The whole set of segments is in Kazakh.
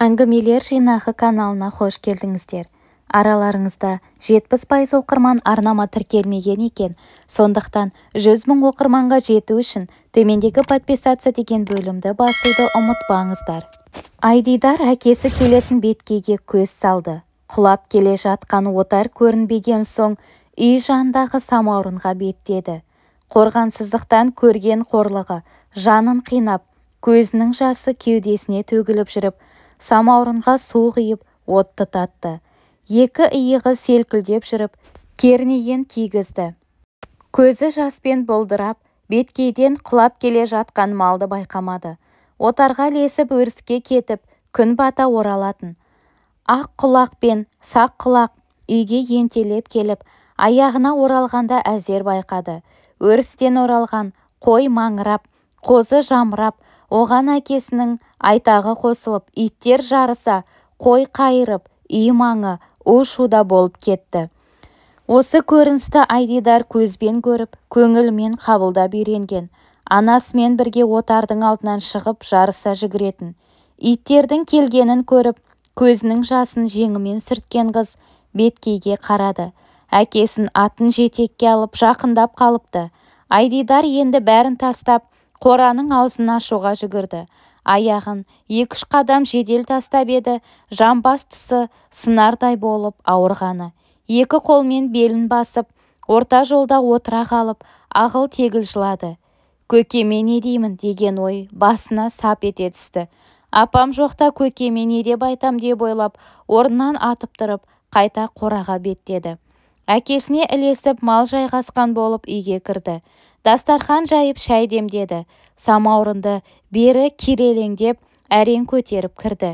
әңгімелер жинағы каналына қош келдіңіздер араларыңызда жетпіс пайыз оқырман арнама тіркелмеген екен сондықтан жүз мың оқырманға жету үшін төмендегі подписаться деген бөлімді басуды ұмытпаңыздар айдидар әкесі келетін беткеге көз салды құлап келе жатқан отар көрінбеген соң үй жандағы самаурынға беттеді қорғансыздықтан көрген қорлығы жанын қинап көзінің жасы кеудесіне төгіліп жүріп самаурынға су құйып отты татты. екі иығы селкілдеп жүріп кернеген кигізді көзі жаспен бұлдырап беткейден құлап келе жатқан малды байқамады отарға лесіп өріске кетіп күн бата оралатын ақ құлақ пен сақ құлақ үйге ентелеп келіп аяғына оралғанда әзер байқады өрістен оралған қой маңырап қозы жамырап оған әкесінің айтағы қосылып иттер жарыса қой қайырып үй маңы у-шуда болып кетті осы көріністі айдидар көзбен көріп көңілмен қабылдап үйренген анасымен бірге отардың алдынан шығып жарыса жүгіретін иттердің келгенін көріп көзінің жасын жеңімен сүрткен қыз беткейге қарады әкесін атын жетекке алып жақындап қалыпты айдидар енді бәрін тастап қораның аузын ашуға жүгірді аяғын екі-үш қадам жедел тастап еді жамбас тұсы сынардай болып ауырғаны екі қолмен белін басып орта жолда отыра қалып ағыл-тегіл жылады көкеме не деймін деген ой басына сап ете түсті апам жоқта көкеме не деп айтам деп ойлап орнынан атып тұрып қайта қораға беттеді әкесіне ілесіп мал жайғасқан болып үйге кірді Дастархан жайып шай демдеді самаурынды бері кирелеңдеп әрең көтеріп кірді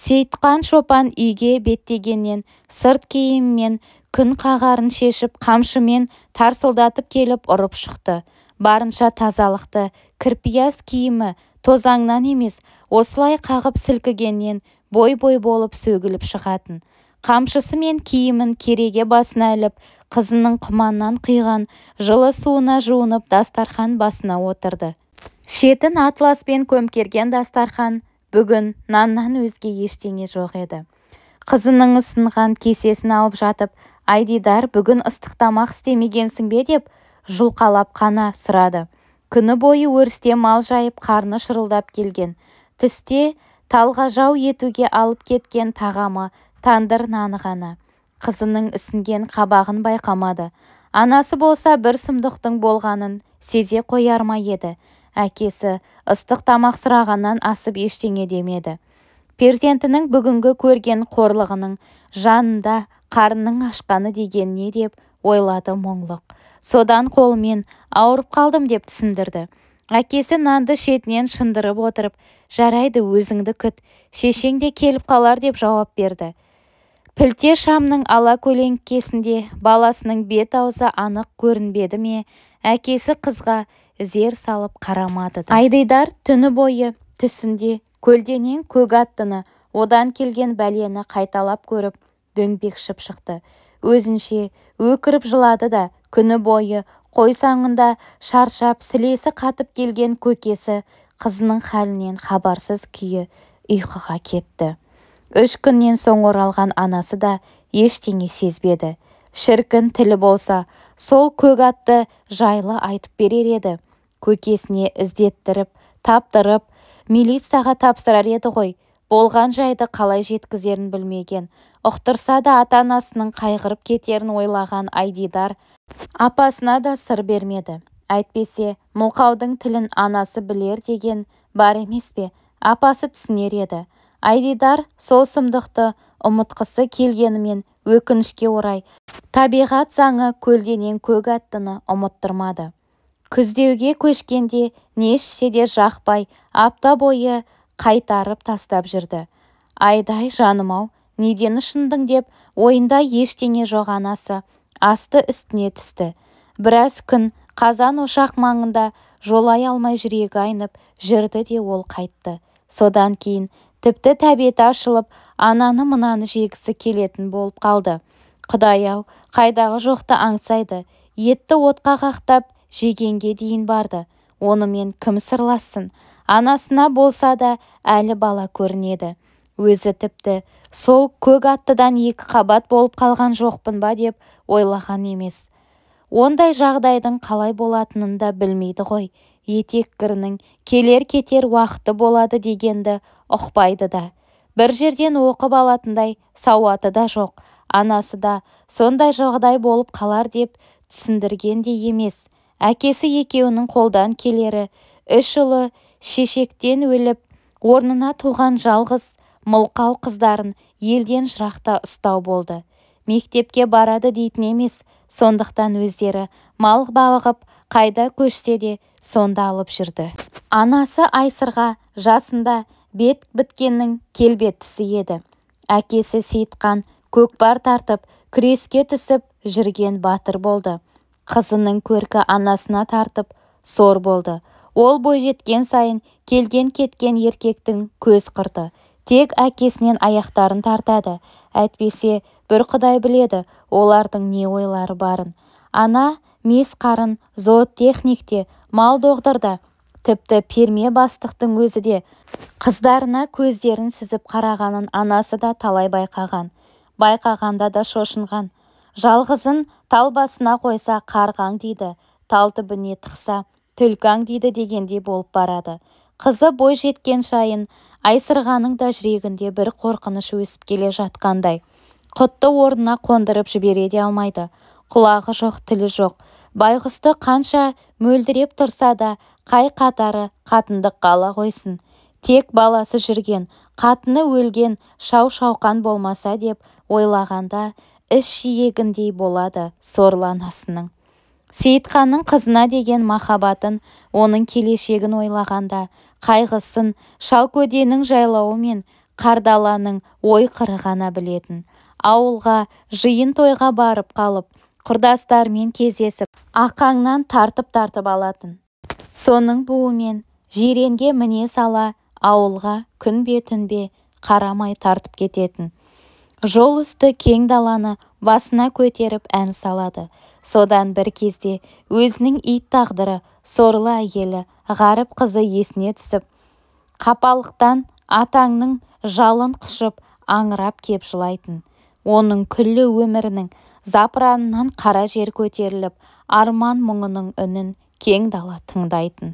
Сейтқан шопан үйге беттегеннен сырт киіммен күн қағарын шешіп қамшымен тарсылдатып келіп ұрып шықты барынша тазалықты кірпияз киімі тозаңнан емес осылай қағып сілкігеннен бой-бой болып сөгіліп шығатын қамшысы мен киімін кереге басына іліп қызының құманнан қиған жылы суына жуынып дастархан басына отырды шетін атласпен көмкерген дастархан бүгін наннан өзге ештеңе жоқ еді қызының ұсынған кесесін алып жатып айдидар бүгін ыстық тамақ істемегенсің бе деп жұлқалап қана сұрады күні бойы өрісте мал жайып қарны шырылдап келген түсте талғажау етуге алып кеткен тағамы тандыр наны ғана қызының ісінген қабағын байқамады анасы болса бір сұмдықтың болғанын сезе қояр ма еді әкесі ыстық тамақ сұрағаннан асып ештеңе демеді перзентінің бүгінгі көрген қорлығының жанында қарының ашқаны деген не деп ойлады мұңлық содан қолымен ауырып қалдым деп түсіндірді әкесі нанды шетінен шындырып отырып жарайды өзіңді күт шешең де келіп қалар деп жауап берді пілте шамның ала көлеңкесінде баласының бет-аузы анық көрінбеді ме әкесі қызға зер салып қарамады да түні бойы түсінде көлденең көк аттыны одан келген бәлені қайталап көріп дөңбекшіп шықты өзінше өкіріп жылады да күні бойы қой саңында шаршап сілесі қатып келген көкесі қызының халінен хабарсыз күйі ұйқыға кетті үш күннен соң оралған анасы да ештеңе сезбеді шіркін тілі болса сол көк атты жайлы айтып берер еді көкесіне іздеттіріп таптырып милицияға тапсырар еді ғой болған жайды қалай жеткізерін білмеген ұқтырса да ата-анасының қайғырып кетерін ойлаған айдидар апасына да сыр бермеді әйтпесе мылқаудың тілін анасы білер деген бар емес пе апасы түсінер еді айдидар сол сұмдықты ұмытқысы келгенімен өкінішке орай табиғат заңы көлденен көк аттыны ұмыттырмады күздеуге көшкенде не де жақпай апта бойы қайтарып тастап жүрді айдай жаным-ау неден ұшындың деп ойында ештеңе жоқ анасы асты үстіне түсті біраз күн қазан ошақ маңында жолай алмай жүрегі айнып жүрді де ол қайтты содан кейін тіпті тәбеті ашылып ананы-мынаны жегісі келетін болып қалды құдай-ау қайдағы жоқты аңсайды етті отқа қақтап жегенге дейін барды онымен кім сырлассын анасына болса да әлі бала көрінеді өзі тіпті сол көк аттыдан екі қабат болып қалған жоқпын ба деп ойлаған емес ондай жағдайдың қалай болатынын да білмейді ғой етеккірінің келер-кетер уақыты болады дегенді ұқпайды да бір жерден оқып алатындай сауаты да жоқ анасы да сондай жағдай болып қалар деп түсіндірген де емес әкесі екеуінің қолдан келері үш ұлы шешектен өліп орнына туған жалғыз мылқау қыздарын елден жырақта ұстау болды мектепке барады дейтін емес сондықтан өздері мал бағып қайда көшсе де сонда алып жүрді анасы айсырға жасында бет біткеннің келбеттісі еді әкесі сейітқан көкпар тартып күреске түсіп жүрген батыр болды қызының көркі анасына тартып сор болды ол бой бойжеткен сайын келген кеткен еркектің көз қырды тек әкесінен аяқтарын тартады әйтпесе бір құдай біледі олардың не ойлары барын ана мес қарын зоотехник те мал доғдыр да тіпті перме бастықтың өзі де қыздарына көздерін сүзіп қарағанын анасы да талай байқаған байқағанда да шошынған жалғызын тал басына қойса қарғаң дейді тал түбіне тықса түлкаң дейді дегендей болып барады қызы бой жеткен шайын айсырғаның да жүрегінде бір қорқыныш өсіп келе жатқандай құтты орнына қондырып жібере де алмайды құлағы жоқ тілі жоқ байғұсты қанша мөлдіреп тұрса да қай қатары қатындық қала қойсын тек баласы жүрген қатыны өлген шау-шауқан болмаса деп ойлағанда іс жиегіндей болады сорлы анасының сейітханның қызына деген махаббатын оның келешегін ойлағанда қайғысын шалкөденің жайлауы мен қардаланың ой қыры білетін ауылға жиын тойға барып қалып құрдастарымен кездесіп ақаңнан тартып-тартып алатын соның буымен жиренге міне сала ауылға түн бе қарамай тартып кететін жол үсті кең даланы басына көтеріп ән салады содан бір кезде өзінің ит тағдыры сорлы әйелі ғарып қызы есіне түсіп қапалықтан атаңның жалын құшып аңырап кеп жылайтын оның күллі өмірінің запыранынан қара жер көтеріліп арман мұңының үнін кең дала тыңдайтын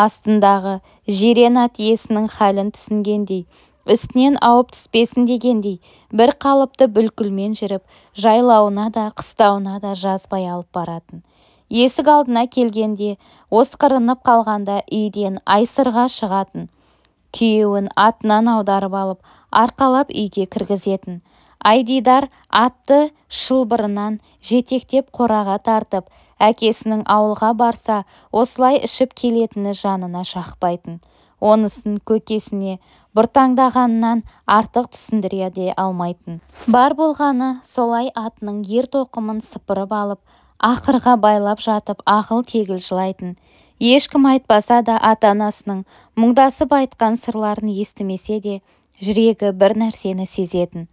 астындағы жирен ат иесінің халін түсінгендей үстінен ауып түспесін дегендей бір қалыпты бүлкілмен жүріп жайлауына да қыстауына да жазбай алып баратын есік алдына келгенде осқырынып қалғанда үйден айсырға шығатын күйеуін атынан аударып алып арқалап үйге кіргізетін айдидар атты шылбырынан жетектеп қораға тартып әкесінің ауылға барса осылай ішіп келетіні жанына шақпайтын онысын көкесіне бұртаңдағанынан артық түсіндіре де алмайтын бар болғаны солай атының ер-тоқымын сыпырып алып ақырға байлап жатып ағыл-тегіл жылайтын ешкім айтпаса да ата-анасының мұңдасып айтқан сырларын естімесе де жүрегі бір нәрсені сезетін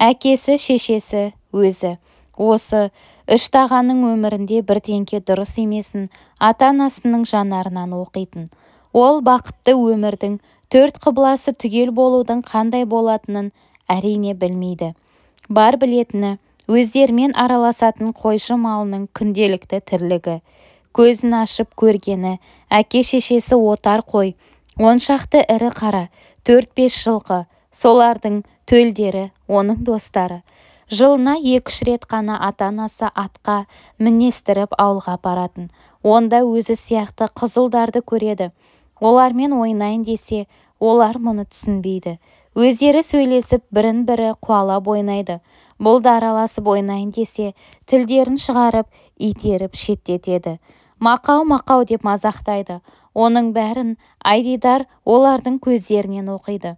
әкесі шешесі өзі осы үш тағаның өмірінде бірдеңе дұрыс емесін ата-анасының жанарынан оқитын ол бақытты өмірдің төрт құбыласы түгел болудың қандай болатынын әрине білмейді бар білетіні өздерімен араласатын қойшы малының күнделікті тірлігі көзін ашып көргені әке шешесі отар қой он шақты ірі қара төрт бес жылқы солардың төлдері оның достары жылына екі-үш рет қана ата-анасы атқа мінестіріп ауылға апаратын онда өзі сияқты қызылдарды көреді олармен ойнайын десе олар мұны түсінбейді өздері сөйлесіп бірін-бірі қуалап ойнайды бұл да араласып ойнайын десе тілдерін шығарып итеріп шеттетеді мақау мақау деп мазақтайды оның бәрін айдидар олардың көздерінен оқиды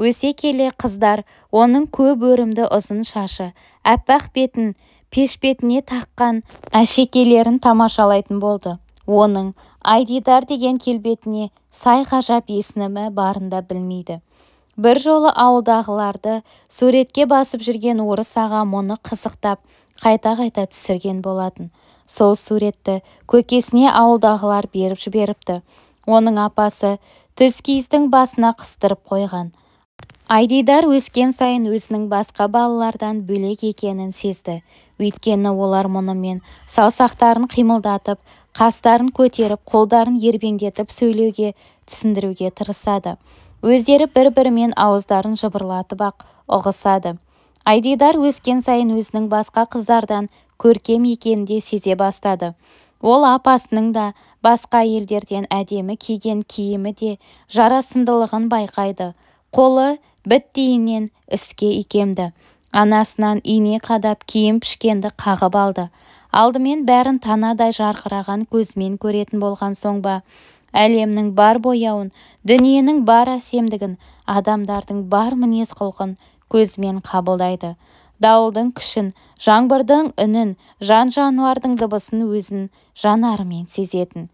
өсе келе қыздар оның көп өрімді ұзын шашы аппақ бетін пешпетіне таққан әшекелерін тамашалайтын болды оның айдидар деген келбетіне сай ғажап есінімі барында білмейді бір жолы ауылдағыларды суретке басып жүрген орыс аға мұны қызықтап қайта-қайта түсірген болатын сол суретті көкесіне ауылдағылар беріп жіберіпті оның апасы түскиіздің басына қыстырып қойған айдидар өскен сайын өзінің басқа балалардан бөлек екенін сезді өйткені олар мұнымен саусақтарын қимылдатып қастарын көтеріп қолдарын ербеңдетіп сөйлеуге түсіндіруге тырысады өздері бір-бірімен ауыздарын жыбырлатып-ақ ұғысады айдидар өскен сайын өзінің басқа қыздардан көркем екенін де сезе бастады ол апасының да басқа елдерден әдемі киген киімі де жарасымдылығын байқайды қолы біттейінен іске икемді анасынан ине қадап киім пішкенді қағып алды алдымен бәрін танадай жарқыраған көзмен көретін болған соң ба әлемнің бар бояуын дүниенің бар әсемдігін адамдардың бар мінез-құлқын көзмен қабылдайды дауылдың күшін жаңбырдың үнін жан-жануардың дыбысын өзін жанарымен сезетін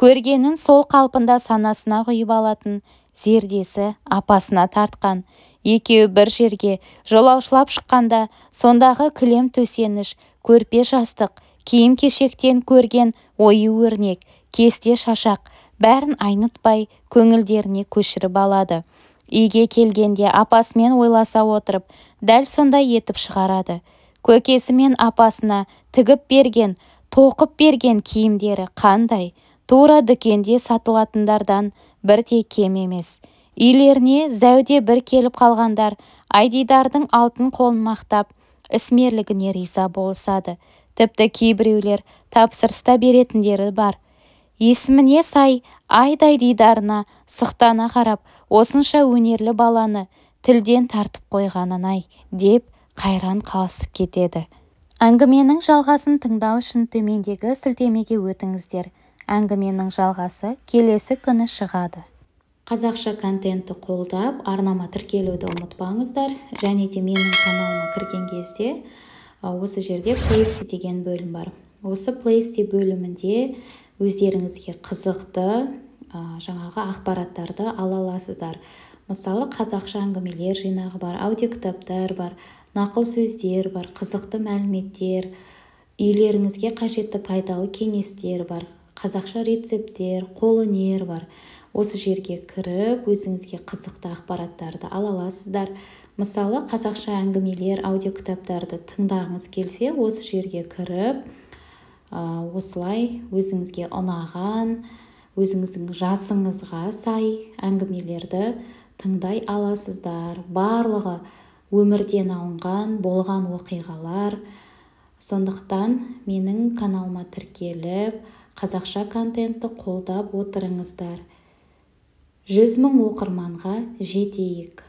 көргенін сол қалпында санасына құйып алатын зердесі апасына тартқан екеуі бір жерге жолаушылап шыққанда сондағы кілем төсеніш көрпе жастық киім кешектен көрген ою өрнек кесте шашақ бәрін айнытпай көңілдеріне көшіріп алады үйге келгенде апасымен ойласа отырып дәл сондай етіп шығарады көкесі мен апасына тігіп берген тоқып берген киімдері қандай тура дүкенде сатылатындардан бірде кем емес үйлеріне зәуде бір келіп қалғандар айдидардың алтын қолын мақтап ісмерлігіне риза болысады тіпті кейбіреулер тапсырста беретіндері бар есіміне сай айдай дидарына сұқтана қарап осынша өнерлі баланы тілден тартып қойғанын ай деп қайран қалысып кетеді әңгіменің жалғасын тыңдау үшін төмендегі сілтемеге өтіңіздер әңгіменің жалғасы келесі күні шығады қазақша контентті қолдап арнама тіркелуді ұмытпаңыздар және де менің каналыма кірген кезде осы жерде плейсти деген бөлім бар осы плейсти бөлімінде өздеріңізге қызықты жаңағы ақпараттарды ала аласыздар мысалы қазақша әңгімелер жинағы бар аудиокітаптар бар нақыл сөздер бар қызықты мәліметтер үйлеріңізге қажетті пайдалы кеңестер бар қазақша рецепттер, қолөнер бар осы жерге кіріп өзіңізге қызықты ақпараттарды ала аласыздар мысалы қазақша әңгімелер аудиокітаптарды тыңдағыңыз келсе осы жерге кіріп осылай өзіңізге ұнаған өзіңіздің жасыңызға сай әңгімелерді тыңдай аласыздар барлығы өмірден алынған болған оқиғалар сондықтан менің каналыма тіркеліп қазақша контентті қолдап отырыңыздар жүз мың оқырманға жетейік